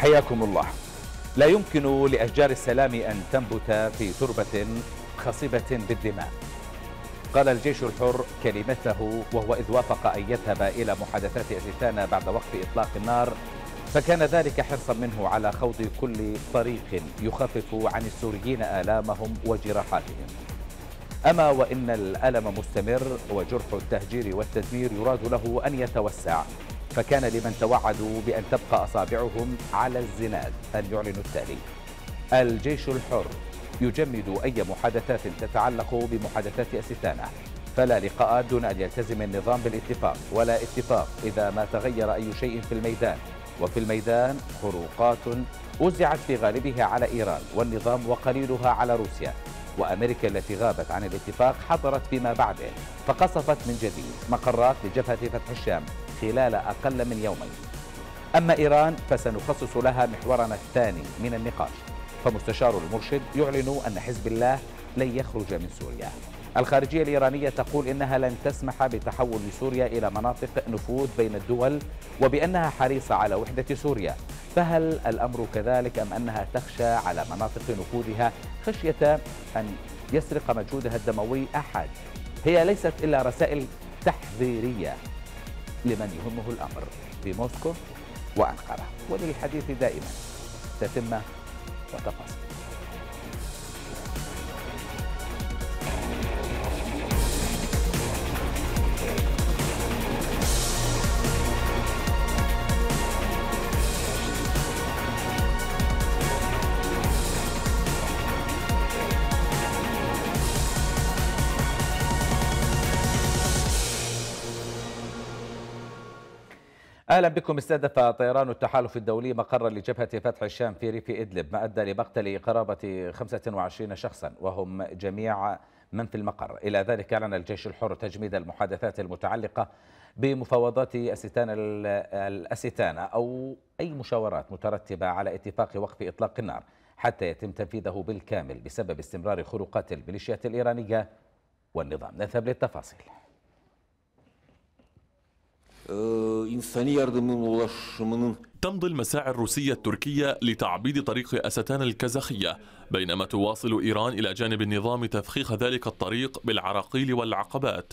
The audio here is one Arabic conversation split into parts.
حياكم الله لا يمكن لأشجار السلام أن تنبت في تربة خصبة بالدماء قال الجيش الحر كلمته وهو إذ وافق أن يذهب إلى محادثات أجتانا بعد وقف إطلاق النار فكان ذلك حرصا منه على خوض كل طريق يخفف عن السوريين آلامهم وجراحاتهم أما وإن الألم مستمر وجرح التهجير والتدمير يراد له أن يتوسع فكان لمن توعدوا بأن تبقى أصابعهم على الزناد أن يعلنوا التالي الجيش الحر يجمد أي محادثات تتعلق بمحادثات أسيتانا فلا لقاءات دون أن يلتزم النظام بالاتفاق ولا اتفاق إذا ما تغير أي شيء في الميدان وفي الميدان خروقات وزعت في غالبها على إيران والنظام وقليلها على روسيا وأمريكا التي غابت عن الاتفاق حضرت فيما بعده فقصفت من جديد مقرات لجبهة فتح الشام خلال أقل من يومين أما إيران فسنخصص لها محورنا الثاني من النقاش فمستشار المرشد يعلن أن حزب الله لن يخرج من سوريا الخارجية الإيرانية تقول إنها لن تسمح بتحول سوريا إلى مناطق نفوذ بين الدول وبأنها حريصة على وحدة سوريا فهل الأمر كذلك أم أنها تخشى على مناطق نفوذها خشية أن يسرق مجهودها الدموي أحد هي ليست إلا رسائل تحذيرية لمن يهمه الأمر في موسكو وأنقرة وللحديث دائما تتمة وتفاصيل اهلا بكم استهدف طيران التحالف الدولي مقرا لجبهه فتح الشام في ريف ادلب ما ادى لمقتل قرابه 25 شخصا وهم جميع من في المقر الى ذلك اعلن الجيش الحر تجميد المحادثات المتعلقه بمفاوضات أستان الأستانة أو أي مشاورات مترتبة على اتفاق وقف إطلاق النار حتى يتم تنفيذه بالكامل بسبب استمرار خروقات الميليشيات الإيرانية والنظام نذهب للتفاصيل آه، تمضي المساعي الروسية التركية لتعبيد طريق أستان الكازاخية بينما تواصل إيران إلى جانب النظام تفخيخ ذلك الطريق بالعراقيل والعقبات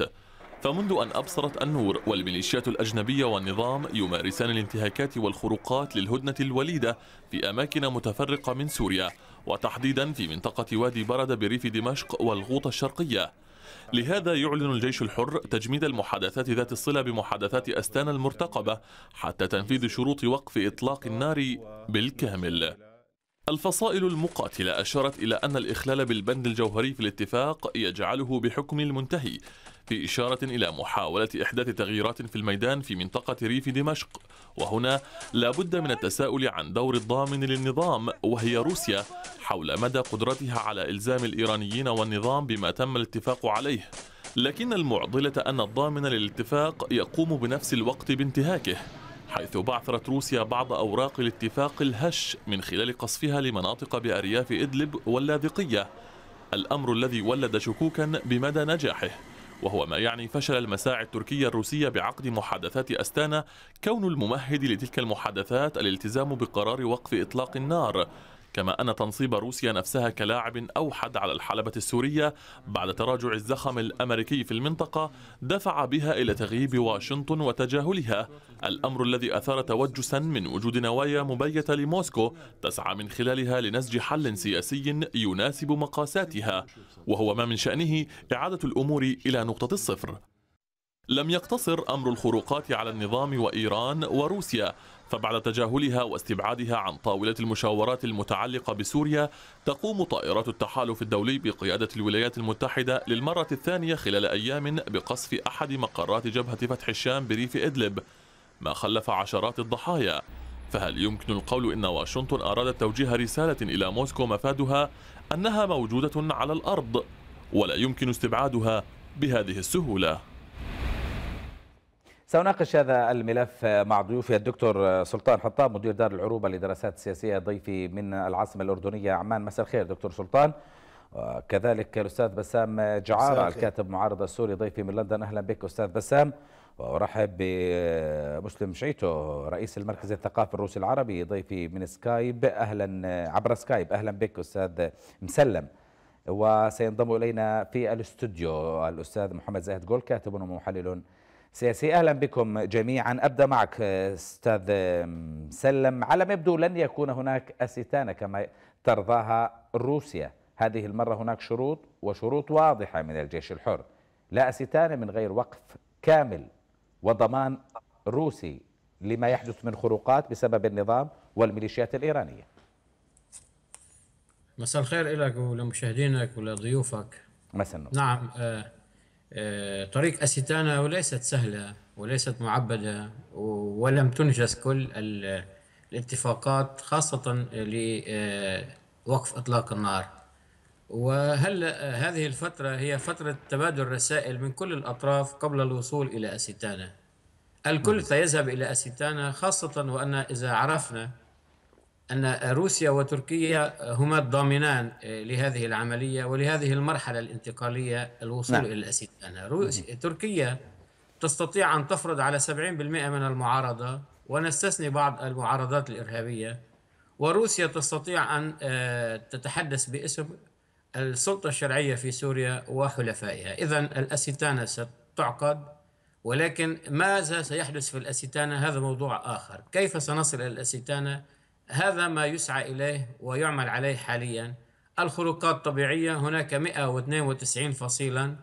فمنذ أن أبصرت النور والميليشيات الأجنبية والنظام يمارسان الانتهاكات والخروقات للهدنة الوليدة في أماكن متفرقة من سوريا وتحديدا في منطقة وادي برد بريف دمشق والغوطة الشرقية لهذا يعلن الجيش الحر تجميد المحادثات ذات الصلة بمحادثات أستانا المرتقبة حتى تنفيذ شروط وقف إطلاق النار بالكامل الفصائل المقاتلة أشارت إلى أن الإخلال بالبند الجوهري في الاتفاق يجعله بحكم المنتهي في إشارة إلى محاولة إحداث تغييرات في الميدان في منطقة ريف دمشق وهنا لا بد من التساؤل عن دور الضامن للنظام وهي روسيا حول مدى قدرتها على إلزام الإيرانيين والنظام بما تم الاتفاق عليه لكن المعضلة أن الضامن للاتفاق يقوم بنفس الوقت بانتهاكه حيث بعثرت روسيا بعض أوراق الاتفاق الهش من خلال قصفها لمناطق بأرياف إدلب واللاذقية الأمر الذي ولد شكوكا بمدى نجاحه وهو ما يعني فشل المساعي التركية الروسية بعقد محادثات أستانا كون الممهد لتلك المحادثات الالتزام بقرار وقف إطلاق النار كما أن تنصيب روسيا نفسها كلاعب أوحد على الحلبة السورية بعد تراجع الزخم الأمريكي في المنطقة دفع بها إلى تغييب واشنطن وتجاهلها الأمر الذي أثار توجسا من وجود نوايا مبيتة لموسكو تسعى من خلالها لنسج حل سياسي يناسب مقاساتها وهو ما من شأنه إعادة الأمور إلى نقطة الصفر لم يقتصر أمر الخروقات على النظام وإيران وروسيا فبعد تجاهلها واستبعادها عن طاولة المشاورات المتعلقة بسوريا تقوم طائرات التحالف الدولي بقيادة الولايات المتحدة للمرة الثانية خلال أيام بقصف أحد مقرات جبهة فتح الشام بريف إدلب ما خلف عشرات الضحايا فهل يمكن القول إن واشنطن أرادت توجيه رسالة إلى موسكو مفادها أنها موجودة على الأرض ولا يمكن استبعادها بهذه السهولة سأناقش هذا الملف مع ضيوفي الدكتور سلطان حطاب مدير دار العروبة للدراسات السياسية ضيفي من العاصمة الأردنية عمان مساء الخير دكتور سلطان كذلك الأستاذ بسام جعارة الكاتب معارض السوري ضيفي من لندن أهلا بك أستاذ بسام وأرحب بمسلم شعيتو رئيس المركز الثقافي الروسي العربي ضيفي من سكايب أهلا عبر سكايب أهلا بك أستاذ مسلم وسينضم إلينا في الاستوديو الأستاذ محمد زاهد جول كاتب ومحلل سياسي اهلا بكم جميعا ابدا معك آه، استاذ مسلم على ما يبدو لن يكون هناك استانه كما ترضاها روسيا هذه المره هناك شروط وشروط واضحه من الجيش الحر لا استانه من غير وقف كامل وضمان روسي لما يحدث من خروقات بسبب النظام والميليشيات الايرانيه مساء الخير لك ولمشاهدينك ولضيوفك مساء نعم آه آه، طريق أسيتانا ليست سهلة وليست معبدة ولم تنجز كل الاتفاقات خاصة لوقف آه، إطلاق النار وهل هذه الفترة هي فترة تبادل رسائل من كل الأطراف قبل الوصول إلى أسيتانا الكل نعم. سيذهب إلى أسيتانا خاصة وأن إذا عرفنا أن روسيا وتركيا هما الضامنان آه، لهذه العملية ولهذه المرحلة الانتقالية الوصول نعم. إلى الأسدانة روسيا تركيا تستطيع أن تفرض على 70% من المعارضة ونستثني بعض المعارضات الإرهابية وروسيا تستطيع أن آه، تتحدث باسم السلطة الشرعية في سوريا وحلفائها إذا الأستانة ستعقد ولكن ماذا سيحدث في الأستانة هذا موضوع آخر كيف سنصل إلى الأستانة هذا ما يسعى إليه ويعمل عليه حاليا الخروقات الطبيعية هناك 192 فصيلا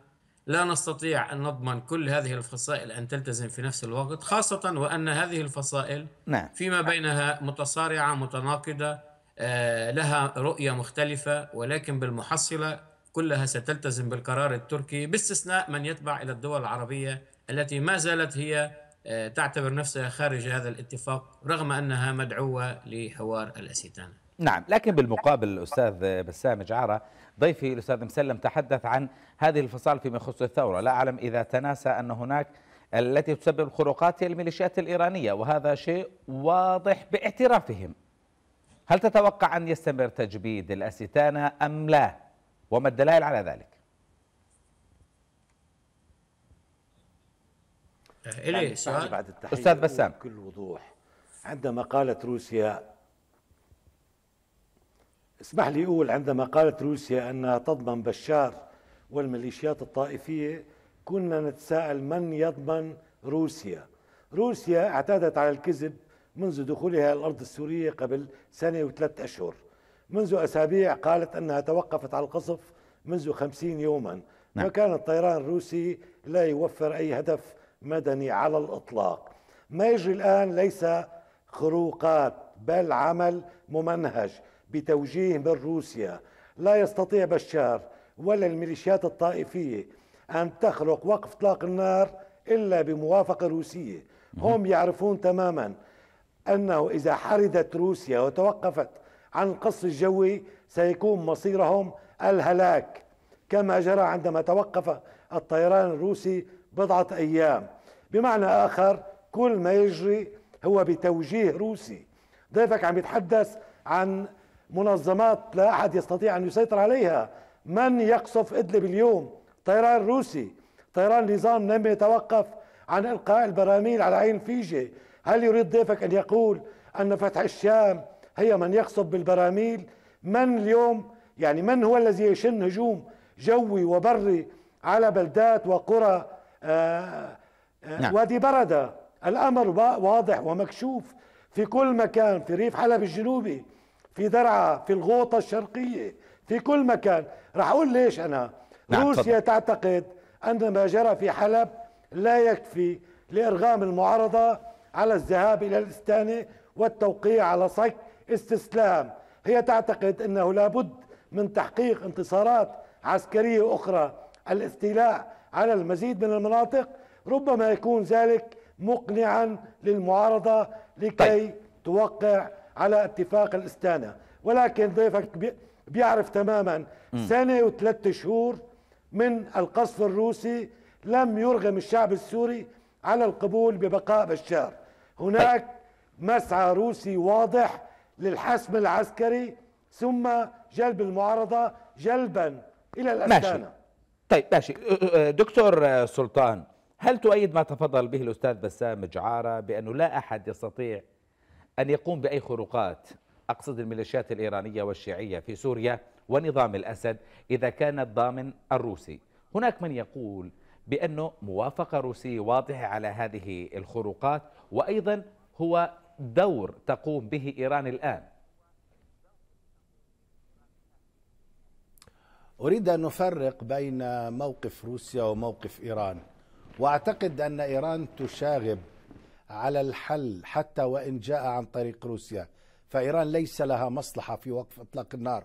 لا نستطيع أن نضمن كل هذه الفصائل أن تلتزم في نفس الوقت خاصة وأن هذه الفصائل نعم. فيما بينها متصارعة متناقضة آه، لها رؤية مختلفة ولكن بالمحصلة كلها ستلتزم بالقرار التركي باستثناء من يتبع إلى الدول العربية التي ما زالت هي آه، تعتبر نفسها خارج هذا الاتفاق رغم أنها مدعوة لحوار الاستانة نعم لكن بالمقابل الأستاذ بسام جعارة ضيفي الأستاذ مسلم تحدث عن هذه الفصال فيما يخص الثورة لا أعلم إذا تناسى أن هناك التي تسبب الخروقات هي الميليشيات الإيرانية وهذا شيء واضح باعترافهم هل تتوقع أن يستمر تجبيد الأستانة أم لا وما الدلائل على ذلك إليه سؤال آه. بعد التحية أستاذ بسام بكل وضوح عندما قالت روسيا اسمح لي أقول عندما قالت روسيا أنها تضمن بشار والميليشيات الطائفية كنا نتساءل من يضمن روسيا روسيا اعتادت على الكذب منذ دخولها الأرض السورية قبل سنة وثلاث أشهر منذ أسابيع قالت أنها توقفت على القصف منذ خمسين يوما نعم. وكان الطيران الروسي لا يوفر أي هدف مدني على الإطلاق ما يجري الآن ليس خروقات بل عمل ممنهج بتوجيه من روسيا لا يستطيع بشار ولا الميليشيات الطائفية أن تخلق وقف اطلاق النار إلا بموافقة روسية هم يعرفون تماما أنه إذا حردت روسيا وتوقفت عن القص الجوي سيكون مصيرهم الهلاك كما جرى عندما توقف الطيران الروسي بضعة أيام بمعنى آخر كل ما يجري هو بتوجيه روسي ضيفك عم يتحدث عن منظمات لا أحد يستطيع أن يسيطر عليها من يقصف إدلب اليوم طيران روسي طيران نظام لم يتوقف عن إلقاء البراميل على عين فيجي هل يريد ضيفك أن يقول أن فتح الشام هي من يقصف بالبراميل من اليوم يعني من هو الذي يشن هجوم جوي وبري على بلدات وقرى آه نعم. وادي برده الامر واضح ومكشوف في كل مكان في ريف حلب الجنوبي في درعا في الغوطه الشرقيه في كل مكان راح اقول ليش انا نعم روسيا فضل. تعتقد ان ما جرى في حلب لا يكفي لارغام المعارضه على الذهاب الى الاستانه والتوقيع على صك استسلام هي تعتقد انه لابد من تحقيق انتصارات عسكريه اخرى الاستيلاء على المزيد من المناطق ربما يكون ذلك مقنعا للمعارضة لكي طيب. توقع على اتفاق الاستانة ولكن ضيفك بيعرف تماما م. سنة وثلاثة شهور من القصف الروسي لم يرغم الشعب السوري على القبول ببقاء بشار هناك طيب. مسعى روسي واضح للحسم العسكري ثم جلب المعارضة جلبا إلى الأستانة ماشي. طيب ماشي دكتور سلطان هل تؤيد ما تفضل به الأستاذ بسام جعارة بأنه لا أحد يستطيع أن يقوم بأي خروقات أقصد الميليشيات الإيرانية والشيعية في سوريا ونظام الأسد إذا كان الضامن الروسي هناك من يقول بأنه موافقة روسية واضحة على هذه الخروقات وأيضا هو دور تقوم به إيران الآن أريد أن نفرق بين موقف روسيا وموقف إيران واعتقد ان ايران تشاغب على الحل حتى وان جاء عن طريق روسيا فايران ليس لها مصلحه في وقف اطلاق النار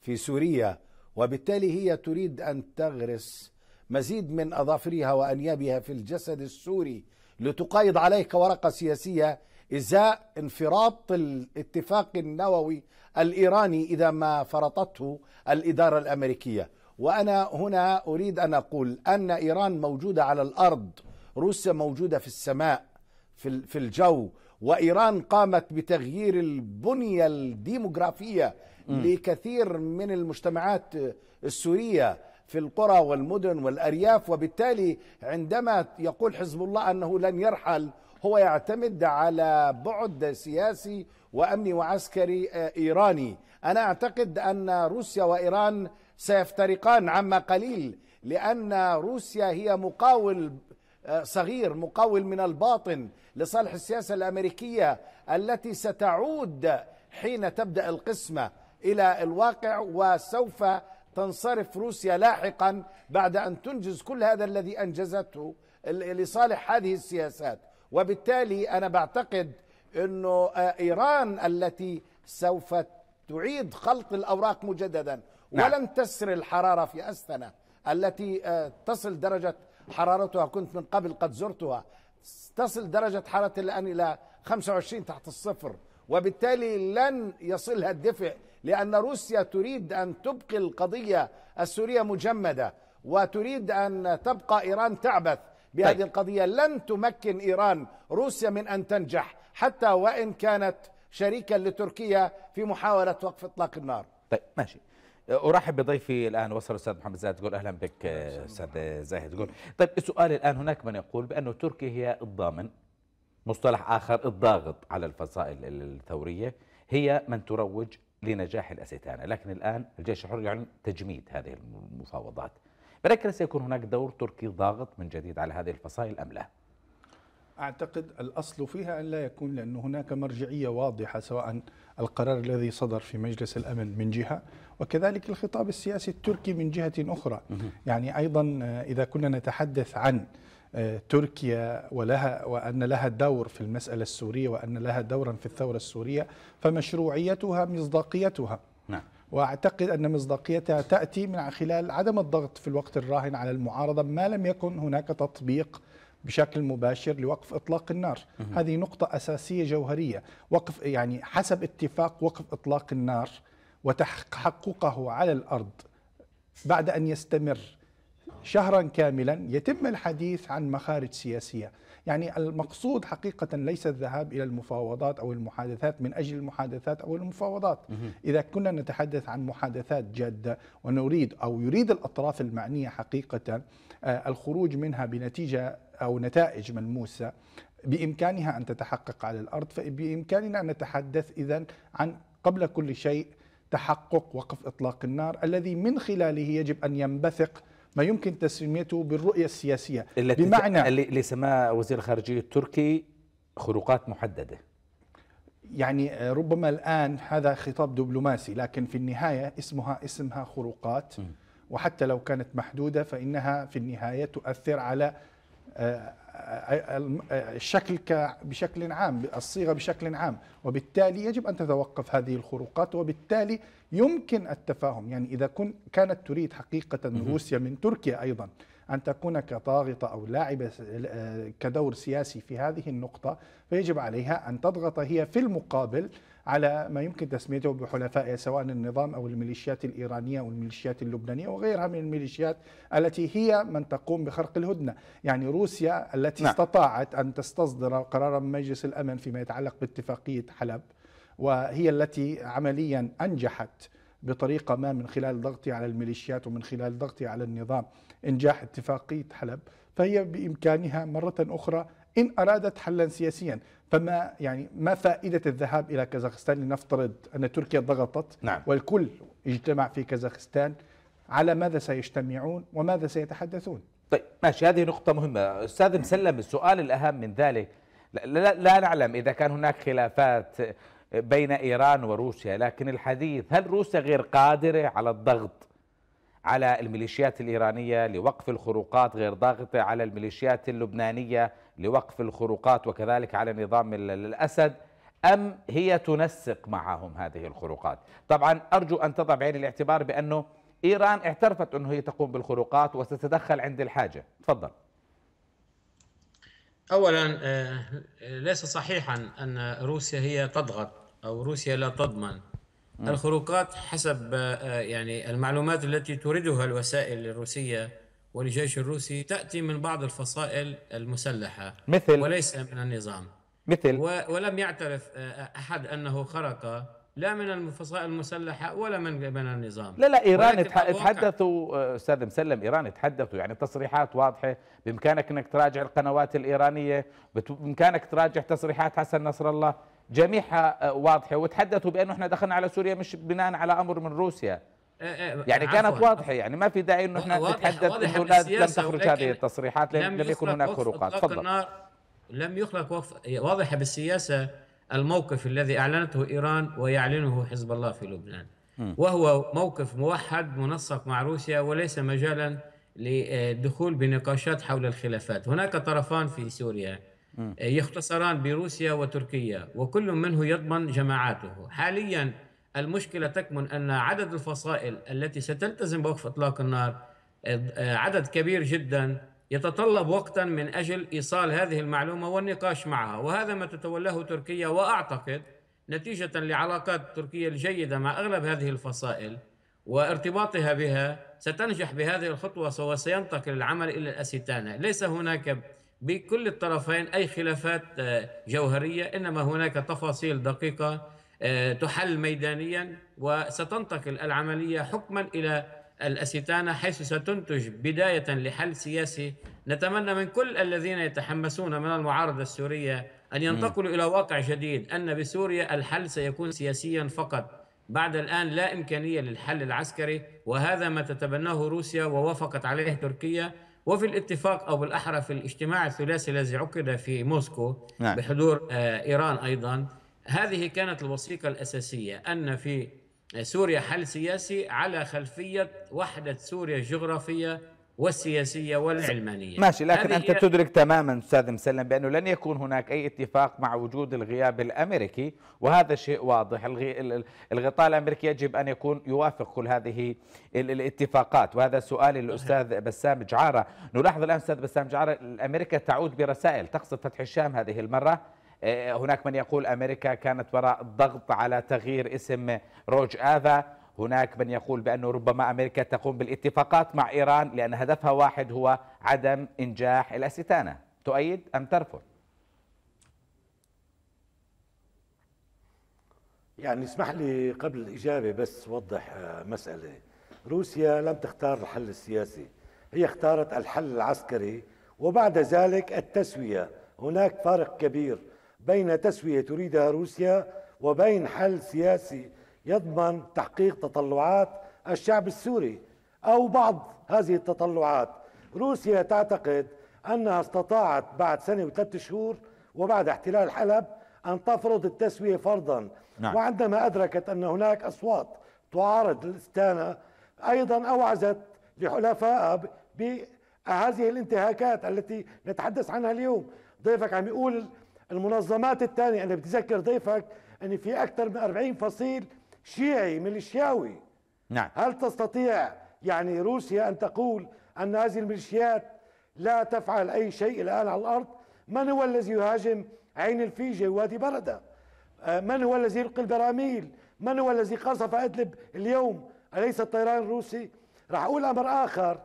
في سوريا وبالتالي هي تريد ان تغرس مزيد من اظافرها وانيابها في الجسد السوري لتقايض عليه كورقه سياسيه ازاء انفراط الاتفاق النووي الايراني اذا ما فرطته الاداره الامريكيه وأنا هنا أريد أن أقول أن إيران موجودة على الأرض روسيا موجودة في السماء في, في الجو وإيران قامت بتغيير البنية الديموغرافية لكثير من المجتمعات السورية في القرى والمدن والأرياف وبالتالي عندما يقول حزب الله أنه لن يرحل هو يعتمد على بعد سياسي وأمني وعسكري آه، إيراني أنا أعتقد أن روسيا وإيران سيفترقان عما قليل لأن روسيا هي مقاول آه، صغير مقاول من الباطن لصالح السياسة الأمريكية التي ستعود حين تبدأ القسمة إلى الواقع وسوف تنصرف روسيا لاحقا بعد أن تنجز كل هذا الذي أنجزته لصالح هذه السياسات وبالتالي أنا بعتقد أنه آه، إيران التي سوف تعيد خلط الأوراق مجددا نعم. ولن تسر الحرارة في أستنا التي آه، تصل درجة حرارتها كنت من قبل قد زرتها تصل درجة حرارة الآن إلى 25 تحت الصفر وبالتالي لن يصلها الدفء لأن روسيا تريد أن تبقي القضية السورية مجمدة وتريد أن تبقى إيران تعبث بهذه طيب. القضية لن تمكن إيران روسيا من أن تنجح حتى وإن كانت شريكا لتركيا في محاولة وقف إطلاق النار طيب ماشي ارحب بضيفي الان وصل الاستاذ محمد زاهد تقول اهلا بك استاذ زاهد تقول طيب السؤال الان هناك من يقول بانه تركيا هي الضامن مصطلح اخر الضاغط على الفصائل الثوريه هي من تروج لنجاح الأستانة لكن الآن الجيش الحر يعلن تجميد هذه المفاوضات ولكن سيكون هناك دور تركي ضاغط من جديد على هذه الفصائل أم لا؟ أعتقد الأصل فيها أن لا يكون لأن هناك مرجعية واضحة سواء القرار الذي صدر في مجلس الأمن من جهة وكذلك الخطاب السياسي التركي من جهة أخرى يعني أيضا آه، إذا كنا نتحدث عن آه، تركيا ولها وأن لها دور في المسألة السورية وأن لها دورا في الثورة السورية فمشروعيتها مصداقيتها نعم. واعتقد ان مصداقيتها تاتي من خلال عدم الضغط في الوقت الراهن على المعارضه ما لم يكن هناك تطبيق بشكل مباشر لوقف اطلاق النار مه. هذه نقطه اساسيه جوهريه وقف يعني حسب اتفاق وقف اطلاق النار وتحققه على الارض بعد ان يستمر شهرا كاملا يتم الحديث عن مخارج سياسيه يعني المقصود حقيقة ليس الذهاب إلى المفاوضات أو المحادثات من أجل المحادثات أو المفاوضات إذا كنا نتحدث عن محادثات جادة ونريد أو يريد الأطراف المعنية حقيقة آه، الخروج منها بنتيجة أو نتائج ملموسة بإمكانها أن تتحقق على الأرض فبإمكاننا أن نتحدث إذا عن قبل كل شيء تحقق وقف إطلاق النار الذي من خلاله يجب أن ينبثق ما يمكن تسميته بالرؤية السياسية التي بمعنى اللي سماه وزير الخارجية التركي خروقات محددة يعني آه، ربما الآن هذا خطاب دبلوماسي لكن في النهاية اسمها اسمها خروقات وحتى لو كانت محدودة فإنها في النهاية تؤثر على آه، الشكل بشكل عام الصيغة بشكل عام وبالتالي يجب أن تتوقف هذه الخروقات وبالتالي يمكن التفاهم يعني إذا كانت تريد حقيقة روسيا من تركيا أيضا أن تكون كطاغطة أو لاعبة آه، كدور سياسي في هذه النقطة فيجب عليها أن تضغط هي في المقابل على ما يمكن تسميته بحلفائها سواء النظام أو الميليشيات الإيرانية أو الميليشيات اللبنانية وغيرها من الميليشيات التي هي من تقوم بخرق الهدنة يعني روسيا التي نعم. استطاعت أن تستصدر قرارا من مجلس الأمن فيما يتعلق باتفاقية حلب وهي التي عمليا أنجحت بطريقة ما من خلال ضغطها على الميليشيات ومن خلال ضغطها على النظام إنجاح اتفاقية حلب فهي بإمكانها مرة أخرى إن أرادت حلا سياسيا فما يعني ما فائدة الذهاب إلى كازاخستان لنفترض أن تركيا ضغطت نعم. والكل اجتمع في كازاخستان على ماذا سيجتمعون وماذا سيتحدثون طيب ماشي هذه نقطة مهمة أستاذ مسلم السؤال الأهم من ذلك لا, لا, لا نعلم إذا كان هناك خلافات بين إيران وروسيا لكن الحديث هل روسيا غير قادرة على الضغط على الميليشيات الإيرانية لوقف الخروقات غير ضاغطة على الميليشيات اللبنانية لوقف الخروقات وكذلك على نظام الأسد أم هي تنسق معهم هذه الخروقات طبعا أرجو أن تضع بعين الاعتبار بأنه إيران اعترفت أنه هي تقوم بالخروقات وستتدخل عند الحاجة تفضل أولا آه، ليس صحيحا أن روسيا هي تضغط أو روسيا لا تضمن الخروقات حسب آه، يعني المعلومات التي تريدها الوسائل الروسية والجيش الروسي تأتي من بعض الفصائل المسلحة مثل وليس من النظام مثل ولم يعترف آه، أحد أنه خرق لا من الفصائل المسلحة ولا من من النظام لا لا إيران تحدثوا آه، أستاذ مسلم إيران تحدثوا يعني تصريحات واضحة بإمكانك أنك تراجع القنوات الإيرانية بإمكانك تراجع تصريحات حسن نصر الله جميعها آه، واضحة وتحدثوا بأنه احنا دخلنا على سوريا مش بناء على أمر من روسيا إيه، إيه، إيه، يعني كانت واضحه يعني ما في داعي انه احنا نتحدث انه لم تخرج هذه التصريحات لم, لم يكن هناك خروقات تفضل لم يخلق وقف واضحه بالسياسه الموقف الذي اعلنته ايران ويعلنه حزب الله في لبنان وهو موقف موحد منسق مع روسيا وليس مجالا للدخول بنقاشات حول الخلافات هناك طرفان في سوريا يختصران بروسيا وتركيا وكل منه يضمن جماعاته حاليا المشكلة تكمن أن عدد الفصائل التي ستلتزم بوقف إطلاق النار آه، عدد كبير جدا يتطلب وقتا من أجل إيصال هذه المعلومة والنقاش معها وهذا ما تتولاه تركيا وأعتقد نتيجة لعلاقات تركيا الجيدة مع أغلب هذه الفصائل وارتباطها بها ستنجح بهذه الخطوة وسينتقل العمل إلى الأستانة ليس هناك بكل الطرفين أي خلافات آه، جوهرية إنما هناك تفاصيل دقيقة آه، تحل ميدانيا وستنتقل العملية حكما إلى الأستانة حيث ستنتج بداية لحل سياسي نتمنى من كل الذين يتحمسون من المعارضة السورية أن ينتقلوا م. إلى واقع جديد أن بسوريا الحل سيكون سياسيا فقط بعد الآن لا إمكانية للحل العسكري وهذا ما تتبناه روسيا ووافقت عليه تركيا وفي الاتفاق أو بالأحرى في الاجتماع الثلاثي الذي عقد في موسكو نعم. بحضور آه، إيران أيضا هذه كانت الوثيقة الأساسية أن في سوريا حل سياسي على خلفية وحدة سوريا الجغرافية والسياسية والعلمانية ماشي لكن أنت تدرك تماما أستاذ مسلم بأنه لن يكون هناك أي اتفاق مع وجود الغياب الأمريكي وهذا شيء واضح الغطاء الأمريكي يجب أن يكون يوافق كل هذه الاتفاقات وهذا سؤالي للأستاذ بسام جعارة نلاحظ الآن أستاذ بسام جعارة أمريكا تعود برسائل تقصد فتح الشام هذه المرة آه، هناك من يقول أمريكا كانت وراء الضغط على تغيير اسم روج آفا هناك من يقول بأنه ربما أمريكا تقوم بالاتفاقات مع إيران لأن هدفها واحد هو عدم إنجاح الأستانة تؤيد أم ترفض؟ يعني اسمح لي قبل الإجابة بس وضح آه، مسألة روسيا لم تختار الحل السياسي هي اختارت الحل العسكري وبعد ذلك التسوية هناك فارق كبير بين تسوية تريدها روسيا وبين حل سياسي يضمن تحقيق تطلعات الشعب السوري أو بعض هذه التطلعات روسيا تعتقد أنها استطاعت بعد سنة وثلاثة شهور وبعد احتلال حلب أن تفرض التسوية فرضا نعم. وعندما أدركت أن هناك أصوات تعارض الاستانة أيضا أوعزت لحلفائها بهذه الانتهاكات التي نتحدث عنها اليوم ضيفك عم يقول المنظمات الثانية أنا بتذكر ضيفك أن في أكثر من 40 فصيل شيعي ميليشياوي نعم هل تستطيع يعني روسيا أن تقول أن هذه الميليشيات لا تفعل أي شيء الآن على الأرض من هو الذي يهاجم عين الفيجة وادي بردة آه، من هو الذي يلقي البراميل من هو الذي قصف أدلب اليوم أليس الطيران الروسي راح أقول أمر آخر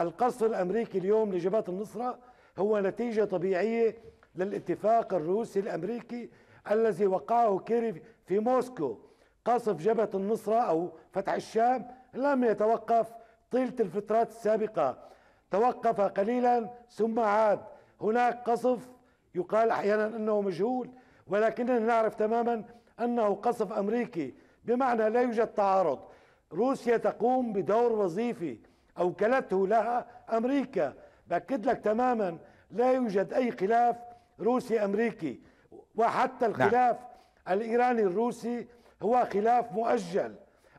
القصف الأمريكي اليوم لجبهة النصرة هو نتيجة طبيعية للاتفاق الروسي الأمريكي الذي وقعه كيري في موسكو قصف جبهة النصرة أو فتح الشام لم يتوقف طيلة الفترات السابقة توقف قليلا ثم عاد هناك قصف يقال أحيانا أنه مجهول ولكننا نعرف تماما أنه قصف أمريكي بمعنى لا يوجد تعارض روسيا تقوم بدور وظيفي أوكلته لها أمريكا بأكد لك تماما لا يوجد أي خلاف روسي أمريكي وحتى نعم. الخلاف نعم. الإيراني الروسي هو خلاف مؤجل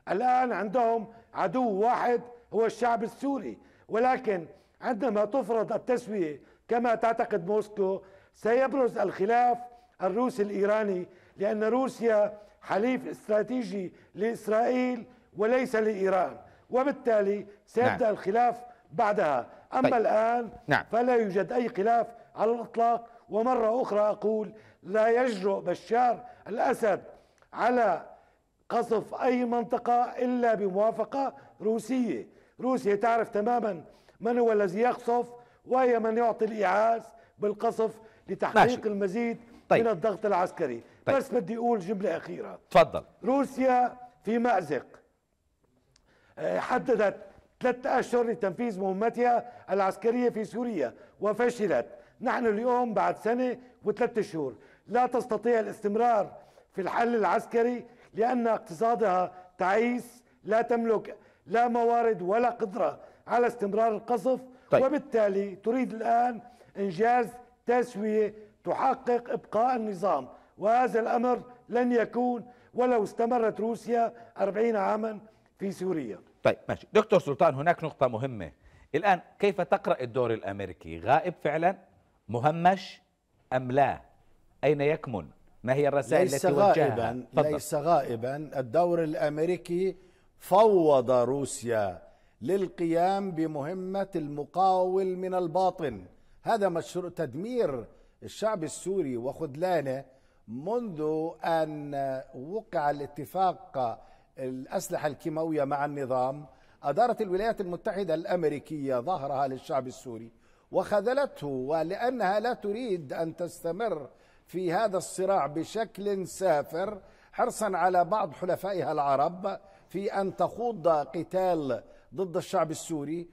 الآن عندهم عدو واحد هو الشعب السوري ولكن عندما تفرض التسوية كما تعتقد موسكو سيبرز الخلاف الروسي الإيراني لأن روسيا حليف استراتيجي لإسرائيل وليس لإيران وبالتالي سيبدأ نعم. الخلاف بعدها أما طيب. الآن نعم. فلا يوجد أي خلاف على الإطلاق ومرة أخرى أقول لا يجرؤ بشار الأسد على قصف أي منطقة إلا بموافقة روسية روسيا تعرف تماما من هو الذي يقصف وهي من يعطي الإعاز بالقصف لتحقيق ماشي. المزيد طيب. من الضغط العسكري طيب. بس بدي أقول جملة أخيرة تفضل روسيا في مأزق آه، حددت ثلاثة أشهر لتنفيذ مهمتها العسكرية في سوريا وفشلت نحن اليوم بعد سنة وثلاثة شهور لا تستطيع الاستمرار في الحل العسكري لأن اقتصادها تعيس لا تملك لا موارد ولا قدرة على استمرار القصف طيب. وبالتالي تريد الآن إنجاز تسوية تحقق إبقاء النظام وهذا الأمر لن يكون ولو استمرت روسيا 40 عاما في سوريا طيب ماشي دكتور سلطان هناك نقطة مهمة الآن كيف تقرأ الدور الأمريكي غائب فعلا مهمش أم لا أين يكمن ما هي الرسائل ليس التي وجهها غائبا ليس غائبا الدور الأمريكي فوض روسيا للقيام بمهمة المقاول من الباطن هذا مشروع تدمير الشعب السوري وخذلانه منذ أن وقع الاتفاق الأسلحة الكيماوية مع النظام أدارت الولايات المتحدة الأمريكية ظهرها للشعب السوري وخذلته ولانها لا تريد ان تستمر في هذا الصراع بشكل سافر حرصا على بعض حلفائها العرب في ان تخوض قتال ضد الشعب السوري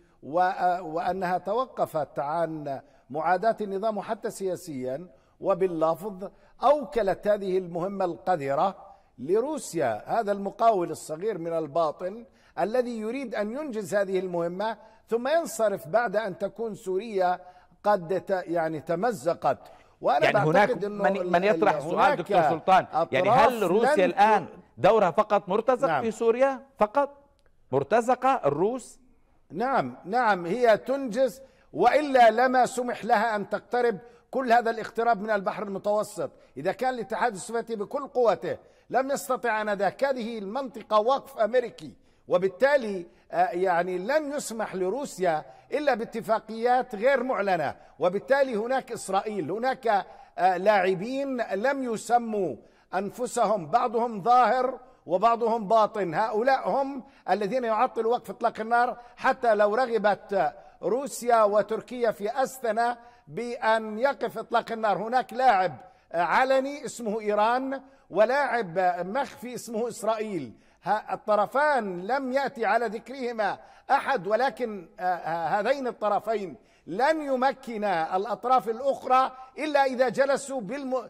وانها توقفت عن معاداه النظام حتى سياسيا وباللفظ اوكلت هذه المهمه القذره لروسيا هذا المقاول الصغير من الباطن الذي يريد أن ينجز هذه المهمة ثم ينصرف بعد أن تكون سوريا قد يعني تمزقت وأنا يعني هناك من, من يطرح سؤال دكتور سلطان يعني هل روسيا الآن دورها فقط مرتزق نعم. في سوريا فقط مرتزقة الروس نعم نعم هي تنجز وإلا لما سمح لها أن تقترب كل هذا الاقتراب من البحر المتوسط إذا كان الاتحاد السوفيتي بكل قوته لم يستطع أن هذه المنطقة وقف أمريكي وبالتالي آه، يعني لن يسمح لروسيا الا باتفاقيات غير معلنه وبالتالي هناك اسرائيل هناك آه، لاعبين لم يسموا انفسهم بعضهم ظاهر وبعضهم باطن هؤلاء هم الذين يعطلوا وقف اطلاق النار حتى لو رغبت آه، روسيا وتركيا في أستنا بأن يقف إطلاق النار هناك لاعب علني اسمه إيران ولاعب مخفي اسمه إسرائيل الطرفان لم يأتي على ذكرهما أحد ولكن آه، آه، هذين الطرفين لن يمكنا الأطراف الأخرى إلا إذا جلسوا بالم...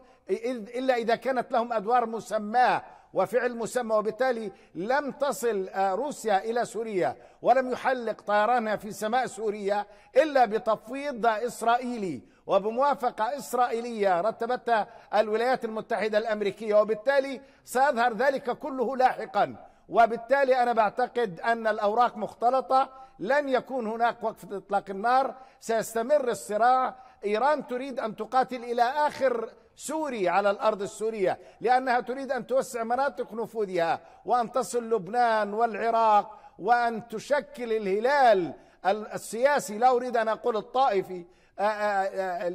إلا إذا كانت لهم أدوار مسماة وفعل مسمى وبالتالي لم تصل آه، روسيا إلى سوريا ولم يحلق طيرانها في سماء سوريا إلا بتفويض إسرائيلي وبموافقة إسرائيلية رتبتها الولايات المتحدة الأمريكية وبالتالي سيظهر ذلك كله لاحقا وبالتالي أنا بعتقد أن الأوراق مختلطة لن يكون هناك وقف إطلاق النار سيستمر الصراع إيران تريد أن تقاتل إلى آخر سوري على الارض السوريه لانها تريد ان توسع مناطق نفوذها وان تصل لبنان والعراق وان تشكل الهلال السياسي لا اريد ان اقول الطائفي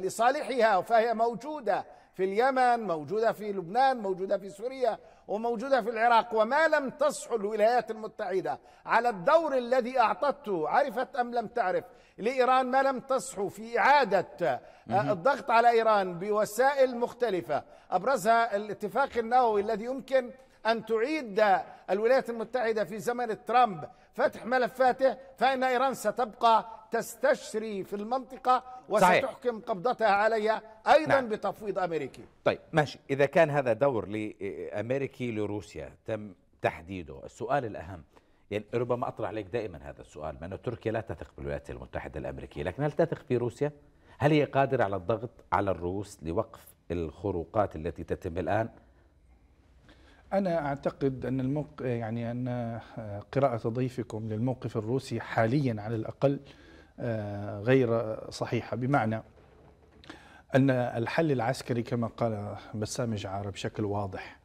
لصالحها فهي موجوده في اليمن موجودة في لبنان موجودة في سوريا وموجودة في العراق وما لم تصح الولايات المتحدة على الدور الذي أعطته عرفت أم لم تعرف لإيران ما لم تصح في إعادة آه، الضغط على إيران بوسائل مختلفة أبرزها الاتفاق النووي الذي يمكن أن تعيد الولايات المتحدة في زمن ترامب فتح ملفاته فإن إيران ستبقى تستشري في المنطقة وستحكم صحيح. قبضتها عليها أيضا نعم. بتفويض أمريكي طيب ماشي إذا كان هذا دور لأمريكي لروسيا تم تحديده السؤال الأهم يعني ربما أطرح عليك دائما هذا السؤال بأن تركيا لا تثق بالولايات المتحدة الأمريكية لكن هل تثق في روسيا؟ هل هي قادرة على الضغط على الروس لوقف الخروقات التي تتم الآن؟ أنا أعتقد أن الموق... يعني أن قراءة ضيفكم للموقف الروسي حاليا على الأقل آه، غير صحيحة بمعنى أن الحل العسكري كما قال بسام جعار بشكل واضح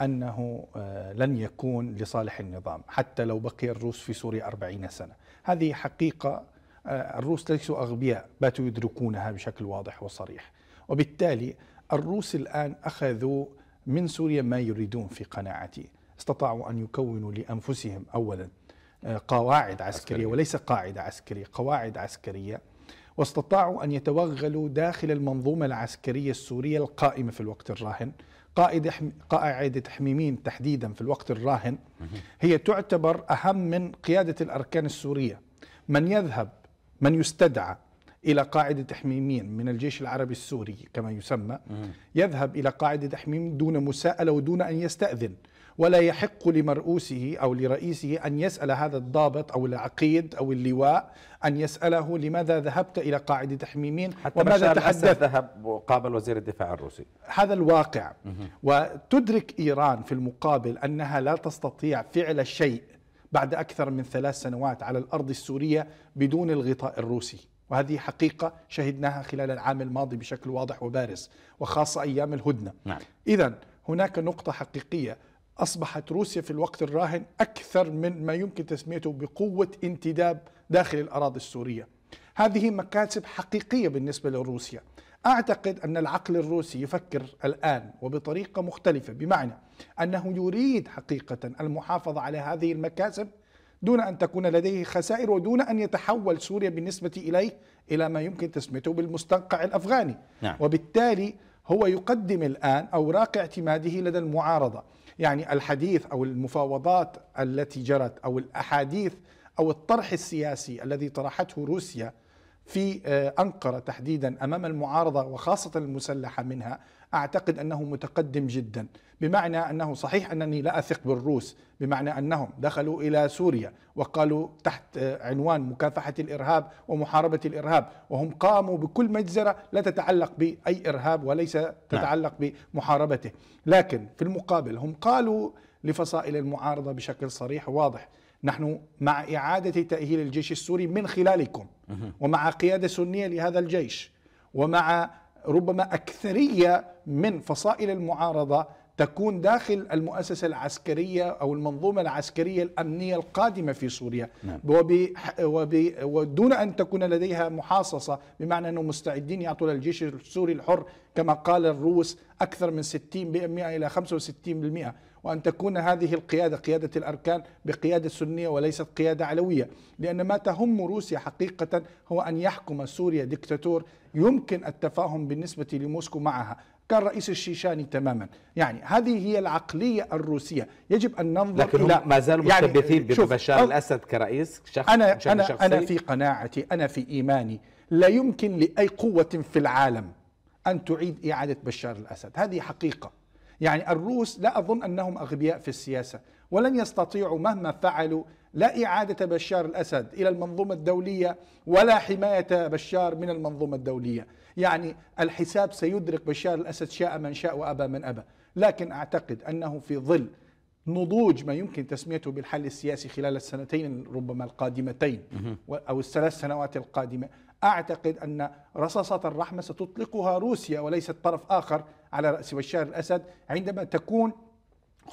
أنه آه، لن يكون لصالح النظام حتى لو بقي الروس في سوريا أربعين سنة هذه حقيقة آه، الروس ليسوا أغبياء باتوا يدركونها بشكل واضح وصريح وبالتالي الروس الآن أخذوا من سوريا ما يريدون في قناعتي استطاعوا أن يكونوا لأنفسهم أولا قواعد عسكرية وليس قاعدة عسكرية قواعد عسكرية واستطاعوا أن يتوغلوا داخل المنظومة العسكرية السورية القائمة في الوقت الراهن قاعدة حميمين تحديدا في الوقت الراهن هي تعتبر أهم من قيادة الأركان السورية من يذهب من يستدعى إلى قاعدة حميمين من الجيش العربي السوري كما يسمى يذهب إلى قاعدة حميمين دون مساءلة ودون أن يستأذن ولا يحق لمرؤوسه أو لرئيسه أن يسأل هذا الضابط أو العقيد أو اللواء أن يسأله لماذا ذهبت إلى قاعدة تحميمين حتى وماذا تحدث ذهب وقابل وزير الدفاع الروسي هذا الواقع وتدرك إيران في المقابل أنها لا تستطيع فعل شيء بعد أكثر من ثلاث سنوات على الأرض السورية بدون الغطاء الروسي وهذه حقيقة شهدناها خلال العام الماضي بشكل واضح وبارز وخاصة أيام الهدنة نعم. إذا هناك نقطة حقيقية أصبحت روسيا في الوقت الراهن أكثر من ما يمكن تسميته بقوة انتداب داخل الأراضي السورية هذه مكاسب حقيقية بالنسبة لروسيا أعتقد أن العقل الروسي يفكر الآن وبطريقة مختلفة بمعنى أنه يريد حقيقة المحافظة على هذه المكاسب دون أن تكون لديه خسائر ودون أن يتحول سوريا بالنسبة إليه إلى ما يمكن تسميته بالمستنقع الأفغاني نعم. وبالتالي هو يقدم الآن أوراق اعتماده لدى المعارضة يعني الحديث او المفاوضات التي جرت او الاحاديث او الطرح السياسي الذي طرحته روسيا في آه، انقره تحديدا امام المعارضه وخاصه المسلحه منها أعتقد أنه متقدم جدا بمعنى أنه صحيح أنني لا أثق بالروس بمعنى أنهم دخلوا إلى سوريا وقالوا تحت عنوان مكافحة الإرهاب ومحاربة الإرهاب وهم قاموا بكل مجزرة لا تتعلق بأي إرهاب وليس نعم. تتعلق بمحاربته لكن في المقابل هم قالوا لفصائل المعارضة بشكل صريح وواضح نحن مع إعادة تأهيل الجيش السوري من خلالكم ومع قيادة سنية لهذا الجيش ومع ربما أكثرية من فصائل المعارضة تكون داخل المؤسسة العسكرية أو المنظومة العسكرية الأمنية القادمة في سوريا نعم. ودون أن تكون لديها محاصصة بمعنى أنهم مستعدين يعطوا للجيش السوري الحر كما قال الروس أكثر من 60% إلى 65% وأن تكون هذه القيادة قيادة الأركان بقيادة سنية وليست قيادة علوية لأن ما تهم روسيا حقيقة هو أن يحكم سوريا دكتاتور يمكن التفاهم بالنسبة لموسكو معها كان رئيس الشيشاني تماما يعني هذه هي العقلية الروسية يجب أن ننظر لكن إلى ما زالوا مستبثين يعني ببشار الأسد كرئيس شخص أنا, شخص أنا, شخصي. أنا في قناعتي أنا في إيماني لا يمكن لأي قوة في العالم أن تعيد إعادة بشار الأسد هذه حقيقة يعني الروس لا أظن أنهم أغبياء في السياسة ولن يستطيعوا مهما فعلوا لا إعادة بشار الأسد إلى المنظومة الدولية ولا حماية بشار من المنظومة الدولية يعني الحساب سيدرك بشار الأسد شاء من شاء وأبى من أبى لكن أعتقد أنه في ظل نضوج ما يمكن تسميته بالحل السياسي خلال السنتين ربما القادمتين أو الثلاث سنوات القادمة أعتقد أن رصاصة الرحمة ستطلقها روسيا وليست طرف آخر على رأس بشار الأسد عندما تكون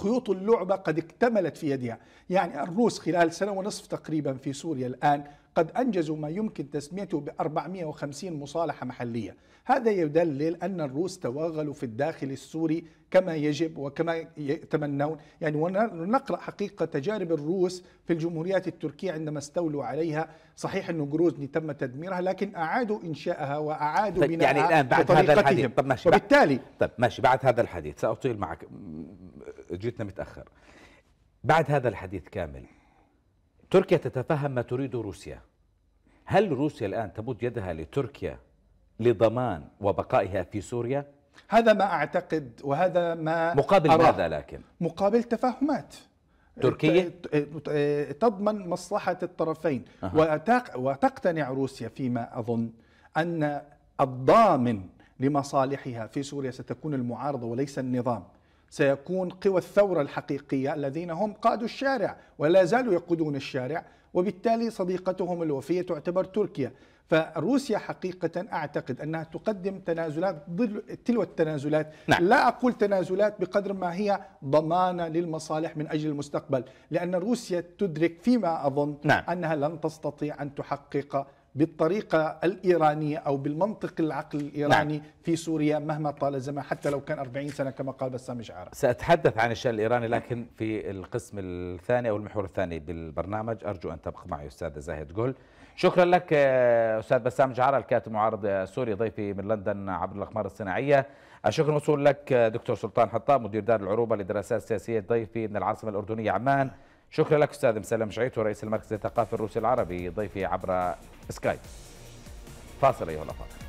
خيوط اللعبة قد اكتملت في يدها يعني الروس خلال سنة ونصف تقريبا في سوريا الآن قد أنجزوا ما يمكن تسميته ب 450 مصالحة محلية هذا يدلل أن الروس توغلوا في الداخل السوري كما يجب وكما يتمنون يعني ونقرأ حقيقة تجارب الروس في الجمهوريات التركية عندما استولوا عليها صحيح أنه جروزني تم تدميرها لكن أعادوا إنشائها وأعادوا طيب يعني بناءها يعني الآن بعد هذا الحديث طب ماشي وبالتالي طب ماشي بعد هذا الحديث سأطيل معك جيتنا متأخر بعد هذا الحديث كامل تركيا تتفهم ما تريد روسيا هل روسيا الآن تمد يدها لتركيا لضمان وبقائها في سوريا؟ هذا ما أعتقد وهذا ما مقابل أرى. ماذا لكن؟ مقابل تفاهمات تركيا تضمن مصلحة الطرفين أه. وتقتنع روسيا فيما أظن أن الضامن لمصالحها في سوريا ستكون المعارضة وليس النظام سيكون قوى الثورة الحقيقية الذين هم قادوا الشارع ولا زالوا يقودون الشارع وبالتالي صديقتهم الوفية تعتبر تركيا فروسيا حقيقة أعتقد أنها تقدم تنازلات ضد تلو التنازلات نعم. لا أقول تنازلات بقدر ما هي ضمانة للمصالح من أجل المستقبل لأن روسيا تدرك فيما أظن نعم. أنها لن تستطيع أن تحقق بالطريقة الإيرانية أو بالمنطق العقل الإيراني نعم. في سوريا مهما طال الزمن حتى لو كان 40 سنة كما قال بسام شعارة سأتحدث عن الشأن الإيراني لكن في القسم الثاني أو المحور الثاني بالبرنامج أرجو أن تبقى معي أستاذة زاهد جول شكرا لك آه، أستاذ بسام جعارة الكاتب معارض سوري ضيفي من لندن عبر الأقمار الصناعية الشكر موصول لك آه، دكتور سلطان حطام مدير دار العروبة للدراسات السياسية ضيفي من العاصمة الأردنية عمان شكرا لك استاذ مسلم شعيتو رئيس المركز الثقافي الروسي العربي ضيفي عبر سكايب فاصل ايها الافاضل